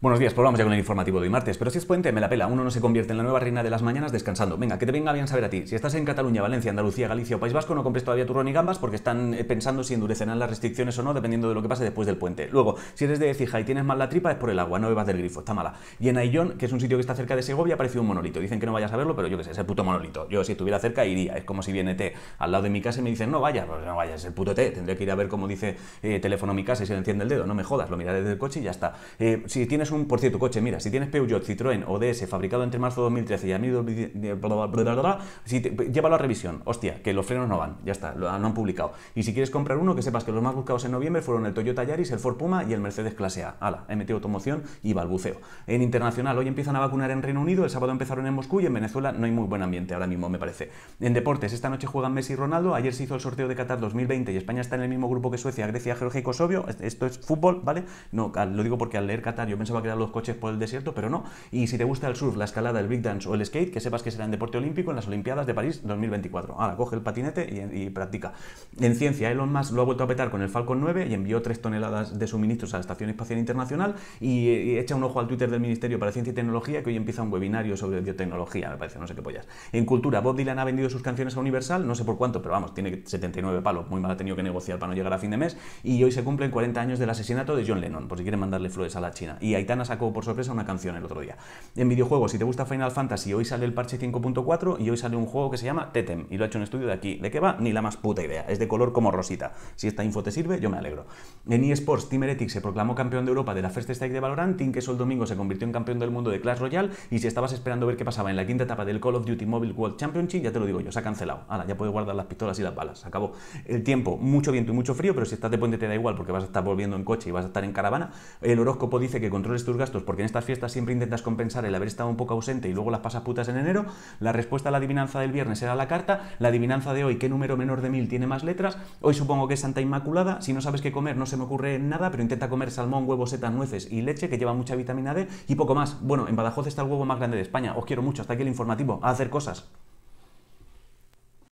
Buenos días, pues vamos ya con el informativo de hoy martes. Pero si es puente, me la pela. Uno no se convierte en la nueva reina de las mañanas descansando. Venga, que te venga bien saber a ti. Si estás en Cataluña, Valencia, Andalucía, Galicia o País Vasco, no compres todavía turrón y gambas porque están eh, pensando si endurecerán las restricciones o no, dependiendo de lo que pase después del puente. Luego, si eres de Ecija y tienes mal la tripa, es por el agua, no bebas del grifo, está mala. Y en Aillón, que es un sitio que está cerca de Segovia, apareció un monolito. Dicen que no vayas a verlo, pero yo qué sé, es el puto monolito. Yo si estuviera cerca iría. Es como si viene T al lado de mi casa y me dicen, no vayas, pues, no vayas, es el puto T. Tendré que ir a ver cómo dice eh, teléfono mi casa y se enciende el dedo. No me jodas, lo miraré desde el coche y ya está. Eh, si un, por cierto, coche, mira, si tienes Peugeot, Citroën o DS fabricado entre marzo de 2013 y a mí, si pues, llévalo a revisión, hostia, que los frenos no van, ya está, no han publicado. Y si quieres comprar uno, que sepas que los más buscados en noviembre fueron el Toyota Yaris, el Ford Puma y el Mercedes Clase A. Ala, metido Automoción y Balbuceo. En internacional, hoy empiezan a vacunar en Reino Unido, el sábado empezaron en Moscú y en Venezuela no hay muy buen ambiente ahora mismo, me parece. En deportes, esta noche juegan Messi y Ronaldo, ayer se hizo el sorteo de Qatar 2020 y España está en el mismo grupo que Suecia, Grecia, Georgia y Kosovo, esto es fútbol, ¿vale? No, lo digo porque al leer Qatar yo pensaba va a crear los coches por el desierto, pero no. Y si te gusta el surf, la escalada, el dance o el skate, que sepas que será en deporte olímpico en las Olimpiadas de París 2024. Ahora, coge el patinete y, practica. En ciencia, Elon Musk lo ha vuelto a petar con el Falcon 9 y envió 3 toneladas de suministros a la Estación Espacial Internacional y, echa un ojo al Twitter del Ministerio para Ciencia y Tecnología que hoy empieza un webinario sobre biotecnología, me parece, no sé qué pollas. En cultura, Bob Dylan ha vendido sus canciones a Universal, no sé por cuánto, pero vamos, tiene 79 palos, muy mal ha tenido que negociar para no llegar a fin de mes y hoy se cumplen 40 años del asesinato de John Lennon, por si quieren mandarle flores a la China. Y Aitana sacó por sorpresa una canción el otro día. En videojuegos, si te gusta Final Fantasy, hoy sale el parche 5.4 y hoy sale un juego que se llama Tetem y lo ha hecho un estudio de aquí. ¿De qué va? Ni la más puta idea. Es de color como rosita. Si esta info te sirve, yo me alegro. En eSports, Team Heretic se proclamó campeón de Europa de la First Strike de Valorant, que Queso el domingo se convirtió en campeón del mundo de Clash Royale y si estabas esperando ver qué pasaba en la quinta etapa del Call of Duty Mobile World Championship, ya te lo digo yo, se ha cancelado. Ahora, ya puedes guardar las pistolas y las balas. acabó. El tiempo, mucho viento y mucho frío, pero si estás de puente te da igual porque vas a estar volviendo en coche y vas a estar en caravana. El horóscopo dice que tus gastos, porque en estas fiestas siempre intentas compensar el haber estado un poco ausente y luego las pasas putas en enero, la respuesta a la adivinanza del viernes era la carta, la adivinanza de hoy, qué número menor de mil tiene más letras, hoy supongo que es Santa Inmaculada, si no sabes qué comer no se me ocurre nada, pero intenta comer salmón, huevos, setas, nueces y leche, que lleva mucha vitamina D y poco más. Bueno, en Badajoz está el huevo más grande de España, os quiero mucho, hasta aquí el informativo, a hacer cosas.